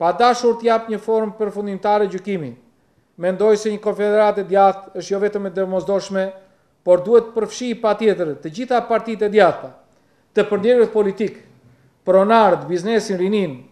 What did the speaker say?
pa dashur të një formë për fundimtare gjukimi. Mendoj se një konfederat e djathë është jo vetëm e dhe por duhet përfshi i pa tjetër të gjitha partit e djathë, të përndjerët politikë, pronarët, biznesin, rininë,